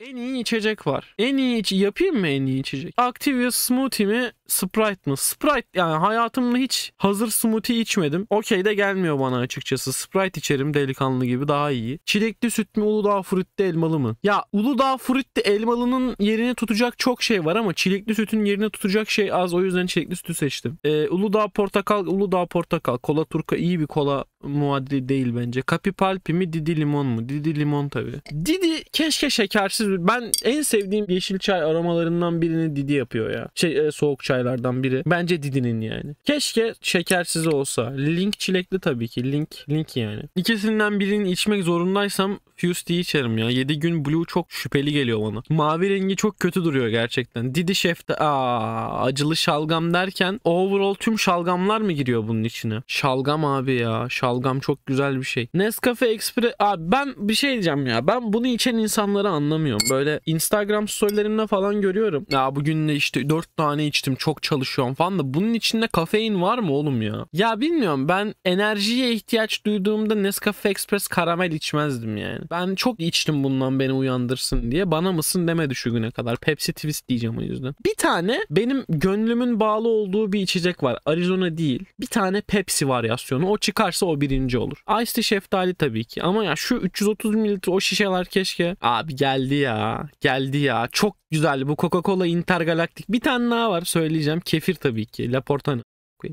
En iyi içecek var. En iyi içi yapayım mı en iyi içecek? Activia Smoothie mi? Sprite mı? Sprite yani hayatımda hiç hazır smoothie içmedim. Okey de gelmiyor bana açıkçası. Sprite içerim delikanlı gibi daha iyi. Çilekli süt mü Uludağ Fruit'te elmalı mı? Ya Uludağ Fruit'te elmalının yerini tutacak çok şey var ama çilekli sütün yerini tutacak şey az. O yüzden çilekli sütü seçtim. Ee, Uludağ Portakal, Uludağ Portakal. Kola Turka iyi bir kola muadili değil bence. Kapipalpi mi Didi Limon mu? Didi Limon tabi. Didi keşke şekersiz. Ben en sevdiğim yeşil çay aromalarından birini Didi yapıyor ya. Şey e, soğuk çay hikayelerden biri. Bence Didi'nin yani. Keşke şekersiz olsa. Link çilekli tabii ki. Link link yani. İkisinden birini içmek zorundaysam Fuse diye içerim ya. 7 gün Blue çok şüpheli geliyor bana. Mavi rengi çok kötü duruyor gerçekten. Didi Şef'te aa acılı şalgam derken overall tüm şalgamlar mı giriyor bunun içine? Şalgam abi ya. Şalgam çok güzel bir şey. Nescafe Express abi ben bir şey diyeceğim ya. Ben bunu içen insanları anlamıyorum. Böyle Instagram storylerimde falan görüyorum. Ya bugün de işte 4 tane içtim. Çok çok çalışıyorum falan da bunun içinde kafein var mı oğlum ya? Ya bilmiyorum ben enerjiye ihtiyaç duyduğumda Nescafe Express karamel içmezdim yani. Ben çok içtim bundan beni uyandırsın diye. Bana mısın demedi şu güne kadar. Pepsi Twist diyeceğim o yüzden. Bir tane benim gönlümün bağlı olduğu bir içecek var. Arizona değil. Bir tane Pepsi varyasyonu. O çıkarsa o birinci olur. Ice Tea şeftali tabii ki. Ama ya şu 330 mililitre o şişeler keşke. Abi geldi ya. Geldi ya. Çok güzel bu Coca-Cola Intergalaktik. Bir tane daha var söyleyeceğim söyleyeceğim. Kefir tabii ki. La Portana.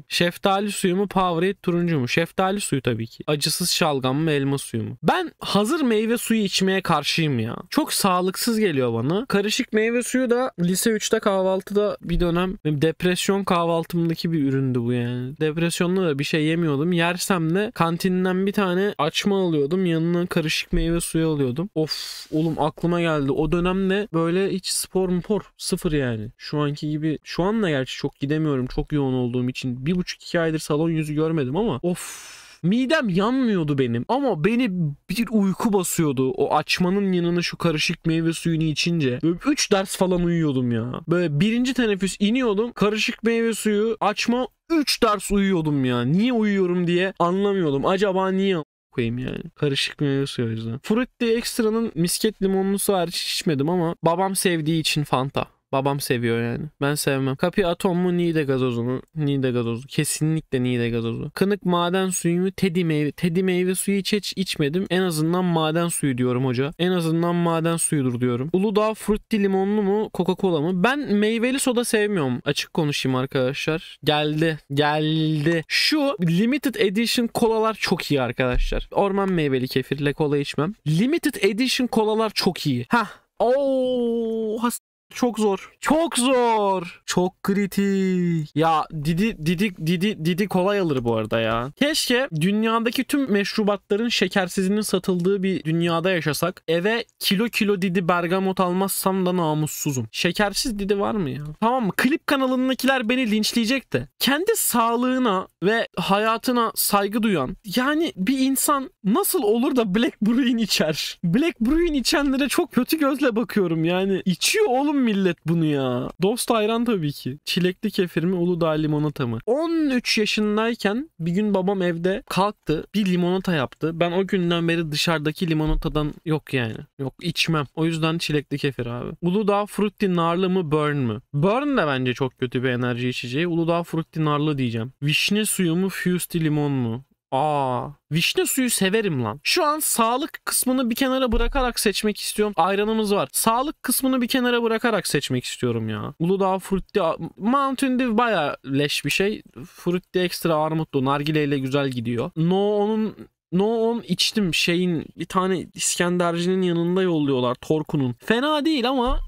Şeftali suyu mu Powerade turuncu mu? Şeftali suyu tabii ki. Acısız şalgam mı elma suyu mu? Ben hazır meyve suyu içmeye karşıyım ya. Çok sağlıksız geliyor bana. Karışık meyve suyu da lise 3'te kahvaltıda bir dönem depresyon kahvaltımdaki bir üründü bu yani. Depresyonda da bir şey yemiyordum. Yersem de kantinden bir tane açma alıyordum. Yanına karışık meyve suyu alıyordum. Of oğlum aklıma geldi. O dönemde böyle hiç spor mu spor? sıfır yani. Şu anki gibi şu anla gerçi çok gidemiyorum. Çok yoğun olduğum için bir buçuk iki aydır salon yüzü görmedim ama of midem yanmıyordu benim ama beni bir uyku basıyordu o açmanın yanına şu karışık meyve suyunu içince böyle 3 ders falan uyuyordum ya böyle birinci teneffüs iniyordum karışık meyve suyu açma 3 ders uyuyordum ya niye uyuyorum diye anlamıyordum acaba niye koyayım yani. Karışık meyve suyu o yüzden. Fruity Extra'nın misket limonlusu hariç içmedim ama babam sevdiği için Fanta. Babam seviyor yani. Ben sevmem. Kapı atom mu Nide gazozu mu? Nide gazozu. Kesinlikle Nide gazozu. Kınık maden suyu mu? Teddy meyve. Tedi meyve suyu hiç, hiç içmedim. En azından maden suyu diyorum hoca. En azından maden suyudur diyorum. Uludağ frutti limonlu mu? Coca-Cola mı? Ben meyveli soda sevmiyorum. Açık konuşayım arkadaşlar. Geldi. Geldi. Şu limited edition kolalar çok iyi arkadaşlar. Orman meyveli kefirle kola içmem. Limited edition kolalar çok iyi. Hah Oo, has çok zor. Çok zor. Çok kritik. Ya Didi Didi Didi Didi kolay alır bu arada ya. Keşke dünyadaki tüm meşrubatların şekersizinin satıldığı bir dünyada yaşasak. Eve kilo kilo Didi bergamot almazsam da namussuzum. Şekersiz Didi var mı ya? Tamam mı? Klip kanalındakiler beni linçleyecek de. Kendi sağlığına ve hayatına saygı duyan yani bir insan nasıl olur da Black Brew'in içer? Black Brew'in içenlere çok kötü gözle bakıyorum yani. İçiyor oğlum millet bunu ya? Dost hayran tabii ki. Çilekli kefir mi Uludağ limonata mı? 13 yaşındayken bir gün babam evde kalktı bir limonata yaptı. Ben o günden beri dışarıdaki limonatadan yok yani. Yok içmem. O yüzden çilekli kefir abi. Uludağ Frutti narlı mı Burn mı? Burn de bence çok kötü bir enerji içeceği. Uludağ Frutti narlı diyeceğim. Vişne suyu mu Fused limon mu? Aa, vişne suyu severim lan. Şu an sağlık kısmını bir kenara bırakarak seçmek istiyorum. Ayranımız var. Sağlık kısmını bir kenara bırakarak seçmek istiyorum ya. Uludağ Frutti Mountain Dew baya leş bir şey. Frutti ekstra armutlu. Nargileyle güzel gidiyor. No onun No on içtim şeyin bir tane İskenderci'nin yanında yolluyorlar Torku'nun. Fena değil ama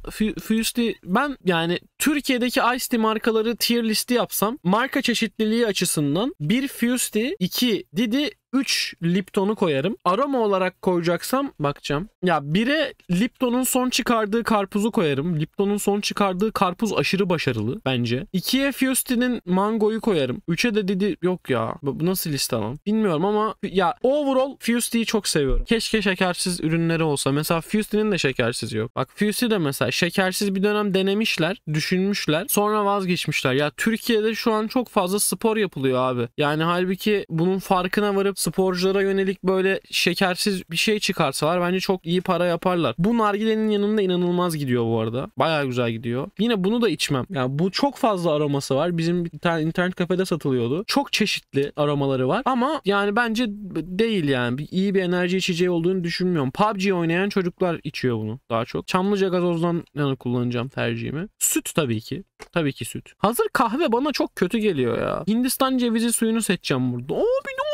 Fusti ben yani Türkiye'deki Ice Tea markaları tier listi yapsam marka çeşitliliği açısından bir Fusti, iki Didi, 3 Lipton'u koyarım. Aroma olarak koyacaksam bakacağım. Ya 1'e Lipton'un son çıkardığı karpuzu koyarım. Lipton'un son çıkardığı karpuz aşırı başarılı bence. 2'ye Fusti'nin mangoyu koyarım. 3'e de dedi yok ya bu nasıl liste bilmiyorum ama ya overall Fusti'yi çok seviyorum. Keşke şekersiz ürünleri olsa. Mesela Fusti'nin de şekersiz yok. Bak Fusti de mesela şekersiz bir dönem denemişler, düşünmüşler. Sonra vazgeçmişler. Ya Türkiye'de şu an çok fazla spor yapılıyor abi. Yani halbuki bunun farkına varıp sporculara yönelik böyle şekersiz bir şey çıkarsalar bence çok iyi para yaparlar. Bu nargilenin yanında inanılmaz gidiyor bu arada. Baya güzel gidiyor. Yine bunu da içmem. Yani bu çok fazla aroması var. Bizim bir tane internet kafede satılıyordu. Çok çeşitli aromaları var. Ama yani bence değil yani. bir iyi bir enerji içeceği olduğunu düşünmüyorum. PUBG oynayan çocuklar içiyor bunu daha çok. Çamlıca gazozdan yana kullanacağım tercihimi. Süt tabii ki. Tabii ki süt. Hazır kahve bana çok kötü geliyor ya. Hindistan cevizi suyunu seçeceğim burada. Abi ne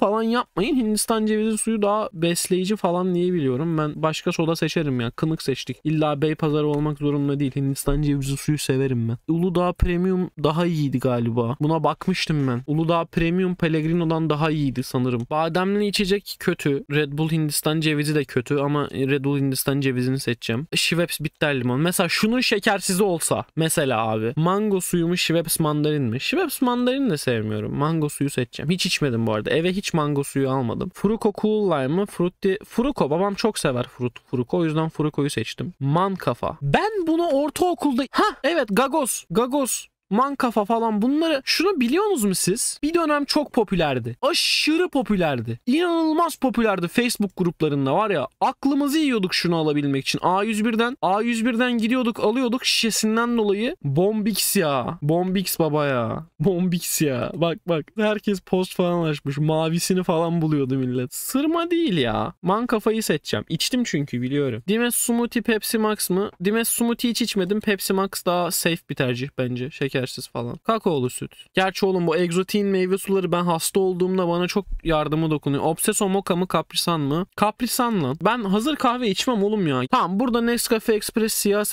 falan yapmayın. Hindistan cevizi suyu daha besleyici falan diye biliyorum. Ben başka soda seçerim ya. Kınık seçtik. İlla bey pazarı olmak zorunda değil. Hindistan cevizi suyu severim ben. Uludağ Premium daha iyiydi galiba. Buna bakmıştım ben. Uludağ Premium Pellegrino'dan daha iyiydi sanırım. Bademli içecek kötü. Red Bull Hindistan cevizi de kötü ama Red Bull Hindistan cevizini seçeceğim. Schweppes bitter limon. Mesela şunun şekersizi olsa. Mesela abi. Mango suyu mu Schweppes mandarin mi? Schweppes mandarin de sevmiyorum. Mango suyu seçeceğim. Hiç içmedim bu arada. Eve hiç hiç mango suyu almadım. Fruko Cool Lime'ı frutti Fruko. babam çok sever Frut, Fruko, O yüzden Fruko'yu seçtim. Man kafa. Ben bunu ortaokulda... Ha evet Gagos. Gagos. Mankafa falan bunları şunu biliyorsunuz mu siz? Bir dönem çok popülerdi. Aşırı popülerdi. İnanılmaz popülerdi Facebook gruplarında var ya. Aklımızı yiyorduk şunu alabilmek için. A101'den A101'den gidiyorduk, alıyorduk şişesinden dolayı. Bombix ya. Bombix baba ya. Bombix ya. Bak bak herkes post falan açmış. Mavisini falan buluyordu millet. Sırma değil ya. Man kafayı seçeceğim. İçtim çünkü biliyorum. Dimes Smoothie Pepsi Max mı? Dimes Smoothie hiç içmedim. Pepsi Max daha safe bir tercih bence. Şeker şekersiz falan. Kakaolu süt. Gerçi oğlum bu egzotin meyve suları ben hasta olduğumda bana çok yardımı dokunuyor. Obseso Moka mı Kaprisan mı? Kaprisan lan. Ben hazır kahve içmem oğlum ya. Tamam burada Nescafe Express siyah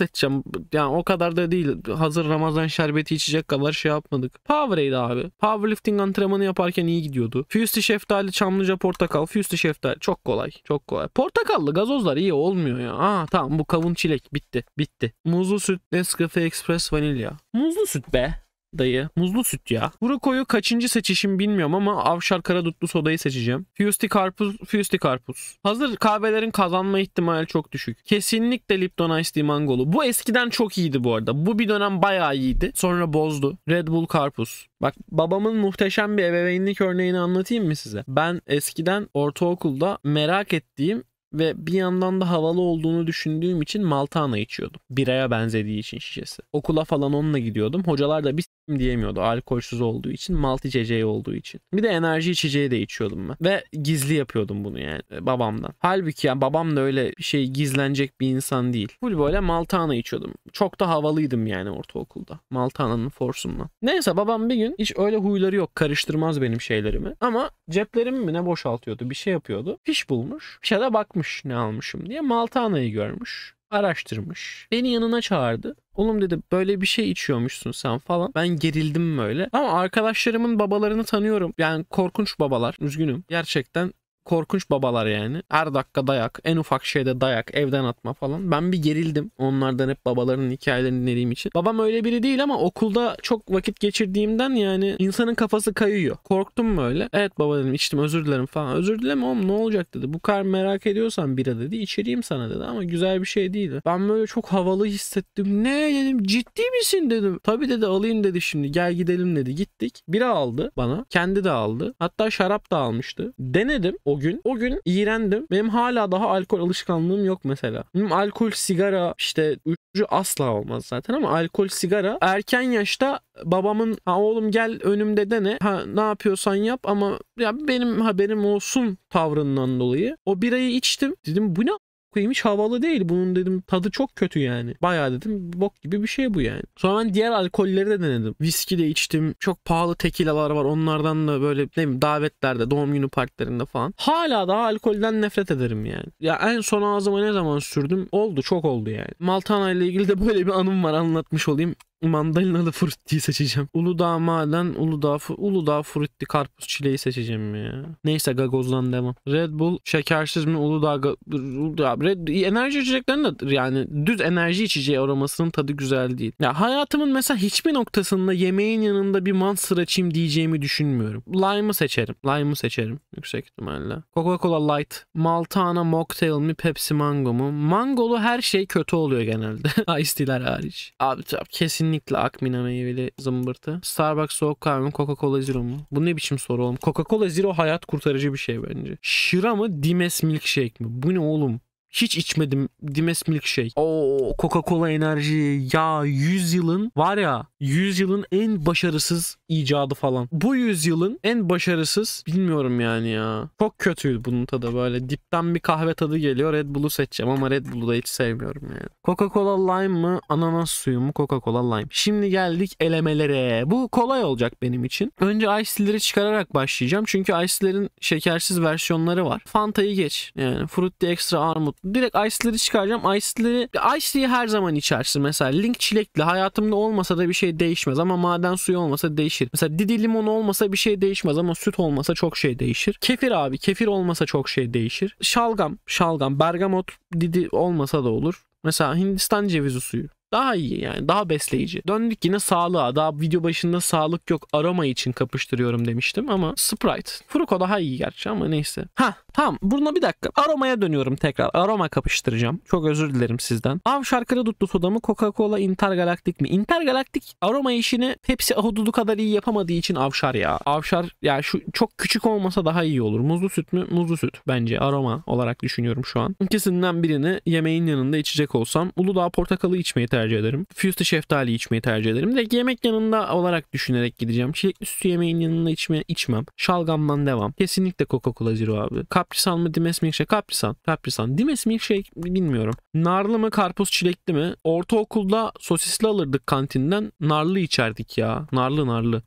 Yani o kadar da değil. Hazır Ramazan şerbeti içecek kadar şey yapmadık. Powerade abi. Powerlifting antrenmanı yaparken iyi gidiyordu. Füsti şeftali, çamlıca portakal. Füsti şeftali. Çok kolay. Çok kolay. Portakallı gazozlar iyi olmuyor ya. Aa tamam bu kavun çilek. Bitti. Bitti. Muzlu süt, Nescafe Express vanilya. Muzlu süt be dayı. Muzlu süt ya. Burakoyu kaçıncı seçişim bilmiyorum ama Avşar Karadutlu sodayı seçeceğim. Fusti karpuz, Fusti karpuz. Hazır kahvelerin kazanma ihtimali çok düşük. Kesinlikle Lipton Ice Tea Mangolu. Bu eskiden çok iyiydi bu arada. Bu bir dönem bayağı iyiydi. Sonra bozdu. Red Bull karpuz. Bak babamın muhteşem bir ebeveynlik örneğini anlatayım mı size? Ben eskiden ortaokulda merak ettiğim ve bir yandan da havalı olduğunu düşündüğüm için Maltana içiyordum. Biraya benzediği için şişesi. Okula falan onunla gidiyordum. Hocalar da biz diyemiyordu alkolsüz olduğu için malt içeceği olduğu için. Bir de enerji içeceği de içiyordum ben ve gizli yapıyordum bunu yani e, babamdan. Halbuki yani babam da öyle bir şey gizlenecek bir insan değil. Full böyle Maltana içiyordum. Çok da havalıydım yani ortaokulda. Maltana'nın forsumla. Neyse babam bir gün hiç öyle huyları yok. Karıştırmaz benim şeylerimi. Ama ceplerimi mi ne boşaltıyordu bir şey yapıyordu. Piş bulmuş. Fişe de bakmış ne almışım diye. Maltana'yı görmüş araştırmış. Beni yanına çağırdı. Oğlum dedi böyle bir şey içiyormuşsun sen falan. Ben gerildim böyle. Ama arkadaşlarımın babalarını tanıyorum. Yani korkunç babalar. Üzgünüm. Gerçekten korkunç babalar yani. Her dakika dayak, en ufak şeyde dayak, evden atma falan. Ben bir gerildim onlardan hep babaların hikayelerini dinlediğim için. Babam öyle biri değil ama okulda çok vakit geçirdiğimden yani insanın kafası kayıyor. Korktum böyle. Evet baba dedim içtim özür dilerim falan. Özür dileme oğlum ne olacak dedi. Bu kar merak ediyorsan bira dedi. içireyim sana dedi ama güzel bir şey değildi. Ben böyle çok havalı hissettim. Ne dedim ciddi misin dedim. Tabii dedi alayım dedi şimdi gel gidelim dedi. Gittik. Bira aldı bana. Kendi de aldı. Hatta şarap da almıştı. Denedim. O o gün. O gün iğrendim. Benim hala daha alkol alışkanlığım yok mesela. Benim alkol, sigara işte üçüncü asla olmaz zaten ama alkol, sigara erken yaşta babamın ha oğlum gel önümde dene ha ne yapıyorsan yap ama ya benim haberim olsun tavrından dolayı. O birayı içtim. Dedim bu ne koyayımmış havalı değil. Bunun dedim tadı çok kötü yani. Bayağı dedim bok gibi bir şey bu yani. Sonra ben diğer alkolleri de denedim. Viski de içtim. Çok pahalı tekilalar var. Onlardan da böyle ne bileyim davetlerde, doğum günü partilerinde falan. Hala daha alkolden nefret ederim yani. Ya en son ağzıma ne zaman sürdüm? Oldu çok oldu yani. Maltana ile ilgili de böyle bir anım var anlatmış olayım. Mandalinalı fruttiyi seçeceğim. Uludağ maden, Uludağ, Uludağ frutti karpuz çileği seçeceğim ya. Neyse gagozdan devam. Red Bull şekersiz mi Uludağ, Uludağ Red, enerji içeceklerinin de yani düz enerji içeceği aromasının tadı güzel değil. Ya hayatımın mesela hiçbir noktasında yemeğin yanında bir monster açayım diyeceğimi düşünmüyorum. Lime'ı seçerim. Lime'ı seçerim yüksek ihtimalle. Coca-Cola Light, Maltana Mocktail mi Pepsi Mango mu? Mangolu her şey kötü oluyor genelde. Ice hariç. Abi kesin Kesinlikle Akmina meyveli zımbırtı. Starbucks soğuk kahve mi? Coca-Cola Zero mu? Bu ne biçim soru oğlum? Coca-Cola Zero hayat kurtarıcı bir şey bence. Şıra mı? Dimes milkshake mi? Bu ne oğlum? hiç içmedim. Dimes milkshake. O Coca-Cola enerji ya 100 yılın var ya 100 yılın en başarısız icadı falan. Bu 100 yılın en başarısız bilmiyorum yani ya. Çok kötüydü bunun tadı böyle. Dipten bir kahve tadı geliyor. Red Bull'u seçeceğim ama Red Bull'u da hiç sevmiyorum yani. Coca-Cola lime mı? Ananas suyu mu? Coca-Cola lime. Şimdi geldik elemelere. Bu kolay olacak benim için. Önce Ice'leri çıkararak başlayacağım. Çünkü Ice'lerin şekersiz versiyonları var. Fanta'yı geç. Yani Fruity Extra Armut direkt Ice'leri çıkaracağım. Ice'leri Ice'liyi her zaman içersin. Mesela Link çilekli hayatımda olmasa da bir şey değişmez ama maden suyu olmasa değişir. Mesela Didi limon olmasa bir şey değişmez ama süt olmasa çok şey değişir. Kefir abi kefir olmasa çok şey değişir. Şalgam, şalgam, bergamot Didi olmasa da olur. Mesela Hindistan cevizi suyu daha iyi yani daha besleyici. Döndük yine sağlığa. Daha video başında sağlık yok aroma için kapıştırıyorum demiştim ama Sprite. Fruko daha iyi gerçi ama neyse. Ha Tamam buruna bir dakika. Aromaya dönüyorum tekrar. Aroma kapıştıracağım. Çok özür dilerim sizden. Av şarkıda tuttu soda Coca-Cola Intergalaktik mi? Intergalaktik aroma işini Pepsi ahududu kadar iyi yapamadığı için avşar ya. Avşar ya şu çok küçük olmasa daha iyi olur. Muzlu süt mü? Muzlu süt bence aroma olarak düşünüyorum şu an. İkisinden birini yemeğin yanında içecek olsam Uludağ portakalı içmeyi tercih ederim. Füste şeftali içmeyi tercih ederim. De yemek yanında olarak düşünerek gideceğim. Çilekli şey, su yemeğin yanında içme, içmem. Şalgamdan devam. Kesinlikle Coca-Cola Zero abi. Kaprisan mı Dimes Milkshake? Kaprisan. Kaprisan. Dimes Milkshake bilmiyorum. Narlı mı karpuz çilekli mi? Ortaokulda sosisli alırdık kantinden. Narlı içerdik ya. Narlı narlı.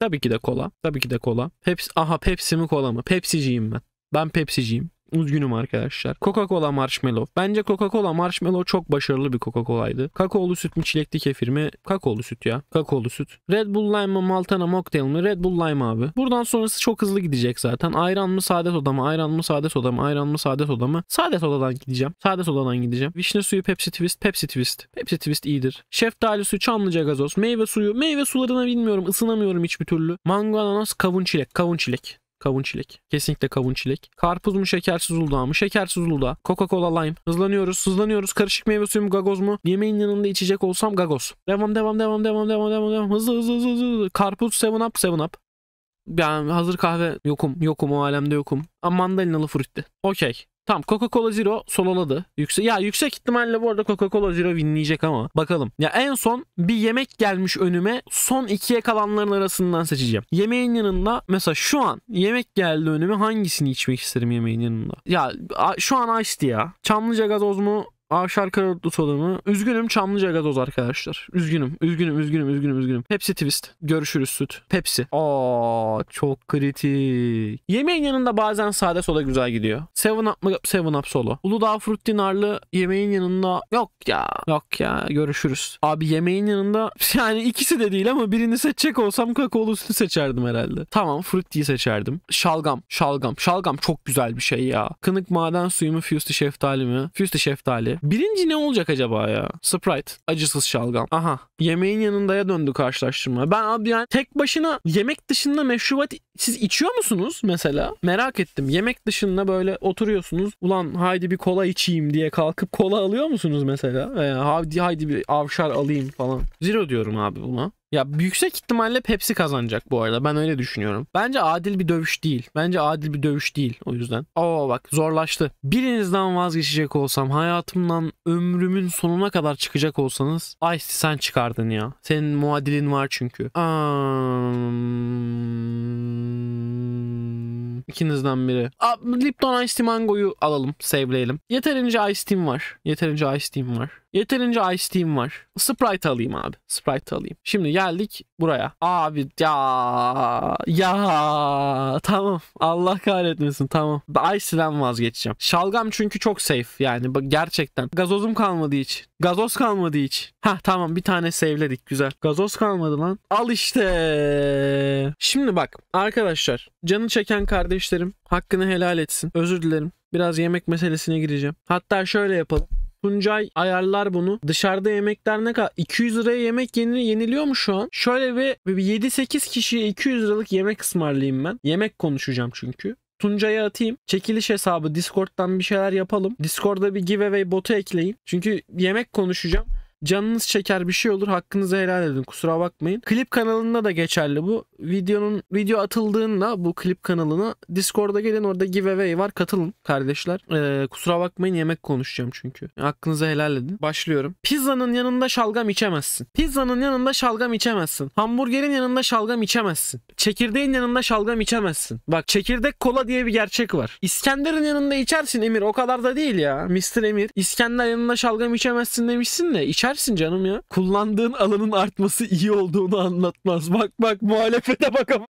Tabii ki de kola. Tabii ki de kola. Pepsi, aha Pepsi mi kola mı? Pepsiciyim ben. Ben Pepsiciyim. Üzgünüm arkadaşlar. Coca-Cola Marshmallow. Bence Coca-Cola Marshmallow çok başarılı bir Coca-Cola'ydı. Kakaolu süt mü çilekli kefir mi? Kakaolu süt ya. Kakaolu süt. Red Bull Lime mı Maltana Mocktail mi? Red Bull Lime abi. Buradan sonrası çok hızlı gidecek zaten. Ayran mı sade soda mı? Ayran mı sade soda mı? Ayran mı sade soda mı? Sade sodadan gideceğim. Sade sodadan gideceğim. Vişne suyu Pepsi Twist. Pepsi Twist. Pepsi Twist iyidir. Şeftali suyu Çamlıca gazoz. Meyve suyu. Meyve sularına bilmiyorum. Isınamıyorum hiçbir türlü. Mango ananas kavun çilek. Kavun çilek. Kavun çilek. Kesinlikle kavun çilek. Karpuz mu şekersiz uludağ mı? Şekersiz uludağ. Coca-Cola lime. Hızlanıyoruz. Hızlanıyoruz. Karışık meyve suyu mu gagoz mu? Yemeğin yanında içecek olsam gagoz. Devam devam devam devam devam devam devam. Hızlı hızlı hızlı hızlı. Karpuz 7 up 7 up. Ben yani hazır kahve yokum. Yokum o alemde yokum. Ama mandalinalı frutti. Okey. Tamam Coca-Cola Zero sololadı. Yüksek, ya yüksek ihtimalle bu arada Coca-Cola Zero winleyecek ama bakalım. Ya en son bir yemek gelmiş önüme son ikiye kalanların arasından seçeceğim. Yemeğin yanında mesela şu an yemek geldi önüme hangisini içmek isterim yemeğin yanında? Ya şu an Ice ya. Çamlıca gazoz mu Avşar Karadut adamı. Üzgünüm Çamlıca gazoz arkadaşlar. Üzgünüm. Üzgünüm. Üzgünüm. Üzgünüm. Üzgünüm. Pepsi Twist. Görüşürüz süt. Pepsi. Aa çok kritik. Yemeğin yanında bazen sade soda güzel gidiyor. Seven Up mı? Seven Up solo. Uludağ Fruit Dinarlı yemeğin yanında yok ya. Yok ya. Görüşürüz. Abi yemeğin yanında yani ikisi de değil ama birini seçecek olsam kakaolu sütü seçerdim herhalde. Tamam Fruity'yi seçerdim. Şalgam. Şalgam. Şalgam çok güzel bir şey ya. Kınık maden suyu mu? Fusti şeftali mi? Fusti şeftali. Birinci ne olacak acaba ya? Sprite. Acısız şalgam. Aha. Yemeğin yanındaya döndü karşılaştırma. Ben abi yani tek başına yemek dışında meşrubat siz içiyor musunuz mesela? Merak ettim. Yemek dışında böyle oturuyorsunuz. Ulan haydi bir kola içeyim diye kalkıp kola alıyor musunuz mesela? Veya haydi, haydi bir avşar alayım falan. Zero diyorum abi buna. Ya yüksek ihtimalle Pepsi kazanacak bu arada. Ben öyle düşünüyorum. Bence adil bir dövüş değil. Bence adil bir dövüş değil o yüzden. Aa bak zorlaştı. Birinizden vazgeçecek olsam hayatımdan ömrümün sonuna kadar çıkacak olsanız Ice sen çıkardın ya. Senin muadilin var çünkü. Um, ikinizden biri. Aa, Lipton Ice Tea Mango'yu alalım. Sevleyelim. Yeterince Ice Tea'm var. Yeterince Ice Tea'm var. Yeterince Ice Team var. Sprite alayım abi. Sprite alayım. Şimdi geldik buraya. Abi ya ya tamam. Allah kahretmesin tamam. Ice'den vazgeçeceğim. Şalgam çünkü çok safe yani gerçekten. Gazozum kalmadı hiç. Gazoz kalmadı hiç. Ha tamam bir tane save'ledik güzel. Gazoz kalmadı lan. Al işte. Şimdi bak arkadaşlar canı çeken kardeşlerim hakkını helal etsin. Özür dilerim. Biraz yemek meselesine gireceğim. Hatta şöyle yapalım. Tuncay ayarlar bunu. Dışarıda yemekler ne kadar? 200 liraya yemek yeni, yeniliyor mu şu an? Şöyle bir, bir 7-8 kişiye 200 liralık yemek ısmarlayayım ben. Yemek konuşacağım çünkü. Tuncay'a atayım. Çekiliş hesabı Discord'dan bir şeyler yapalım. Discord'da bir giveaway botu ekleyin. Çünkü yemek konuşacağım. Canınız çeker bir şey olur hakkınızı helal edin kusura bakmayın. Klip kanalında da geçerli bu. Videonun video atıldığında bu klip kanalına Discord'a gelin orada giveaway var katılın kardeşler. Ee, kusura bakmayın yemek konuşacağım çünkü. Hakkınızı helal edin. Başlıyorum. Pizzanın yanında şalgam içemezsin. Pizzanın yanında şalgam içemezsin. Hamburgerin yanında şalgam içemezsin. Çekirdeğin yanında şalgam içemezsin. Bak çekirdek kola diye bir gerçek var. İskender'in yanında içersin Emir o kadar da değil ya. Mr. Emir İskender yanında şalgam içemezsin demişsin de içer Geçersin canım ya. Kullandığın alanın artması iyi olduğunu anlatmaz. Bak bak muhalefete bakalım.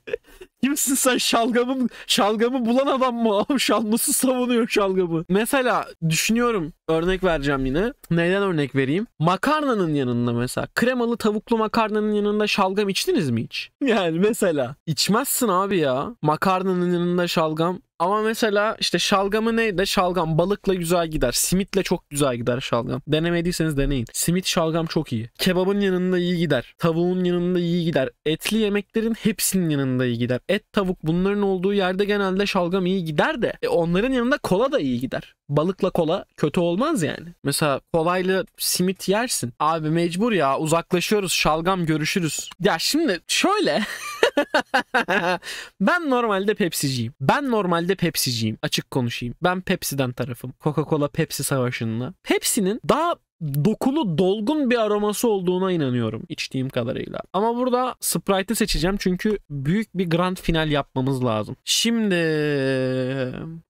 Kimsin sen şalgamı, şalgamı bulan adam mı? Abi şalması savunuyor şalgamı. Mesela düşünüyorum örnek vereceğim yine. Neden örnek vereyim? Makarnanın yanında mesela. Kremalı tavuklu makarnanın yanında şalgam içtiniz mi hiç? Yani mesela. içmezsin abi ya. Makarnanın yanında şalgam ama mesela işte şalgamı neydi? Şalgam balıkla güzel gider. Simitle çok güzel gider şalgam. Denemediyseniz deneyin. Simit şalgam çok iyi. Kebabın yanında iyi gider. Tavuğun yanında iyi gider. Etli yemeklerin hepsinin yanında iyi gider et, tavuk bunların olduğu yerde genelde şalgam iyi gider de e, onların yanında kola da iyi gider. Balıkla kola kötü olmaz yani. Mesela kolayla simit yersin. Abi mecbur ya uzaklaşıyoruz şalgam görüşürüz. Ya şimdi şöyle ben normalde Pepsi'ciyim. Ben normalde Pepsi'ciyim. Açık konuşayım. Ben Pepsi'den tarafım. Coca-Cola Pepsi savaşında. Pepsi'nin daha dokulu dolgun bir aroması olduğuna inanıyorum içtiğim kadarıyla. Ama burada Sprite'ı seçeceğim çünkü büyük bir grand final yapmamız lazım. Şimdi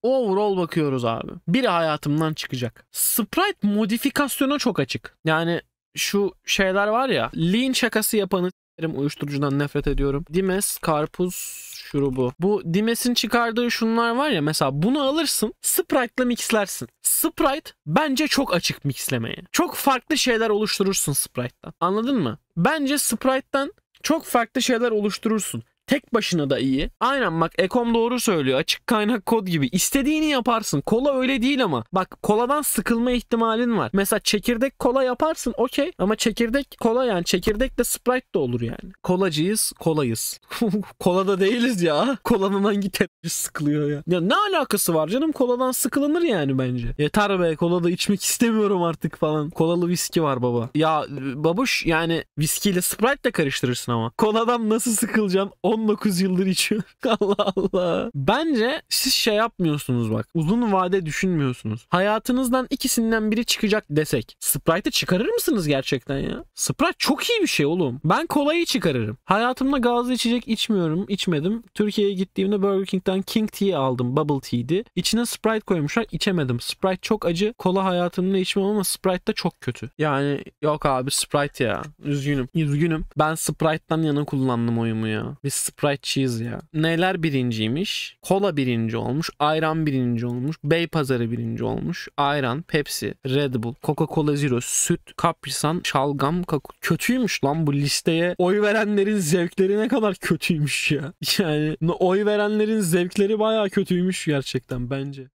overall bakıyoruz abi. Biri hayatımdan çıkacak. Sprite modifikasyona çok açık. Yani şu şeyler var ya lean şakası yapanı Uyuşturucudan nefret ediyorum. Dimes karpuz şurubu. Bu Dimes'in çıkardığı şunlar var ya mesela bunu alırsın Sprite'la mixlersin. Sprite bence çok açık mixlemeye. Çok farklı şeyler oluşturursun Sprite'dan. Anladın mı? Bence Sprite'dan çok farklı şeyler oluşturursun. Tek başına da iyi. Aynen bak Ekom doğru söylüyor. Açık kaynak kod gibi. İstediğini yaparsın. Kola öyle değil ama. Bak koladan sıkılma ihtimalin var. Mesela çekirdek kola yaparsın okey. Ama çekirdek kola yani çekirdek de Sprite de olur yani. Kolacıyız, kolayız. Kolada değiliz ya. Kolanın hangi tepkisi sıkılıyor ya. Ya ne alakası var canım? Koladan sıkılınır yani bence. Yeter be kola da içmek istemiyorum artık falan. Kolalı viski var baba. Ya babuş yani viskiyle Sprite de karıştırırsın ama. Koladan nasıl sıkılacağım? O 19 yıldır içiyor. Allah Allah. Bence siz şey yapmıyorsunuz bak. Uzun vade düşünmüyorsunuz. Hayatınızdan ikisinden biri çıkacak desek. Sprite'ı çıkarır mısınız gerçekten ya? Sprite çok iyi bir şey oğlum. Ben kolayı çıkarırım. Hayatımda gazlı içecek içmiyorum. içmedim. Türkiye'ye gittiğimde Burger King'den King Tea aldım. Bubble Tea'di. İçine Sprite koymuşlar. içemedim. Sprite çok acı. Kola hayatımda içmem ama Sprite de çok kötü. Yani yok abi Sprite ya. Üzgünüm. Üzgünüm. Ben Sprite'dan yana kullandım oyumu ya. Biz Sprite Cheese ya. Neler birinciymiş? Kola birinci olmuş. Ayran birinci olmuş. Bey Pazarı birinci olmuş. Ayran, Pepsi, Red Bull, Coca-Cola Zero, süt, kaprisan, şalgam, kaku. Kötüymüş lan bu listeye. Oy verenlerin zevkleri ne kadar kötüymüş ya. Yani oy verenlerin zevkleri baya kötüymüş gerçekten bence.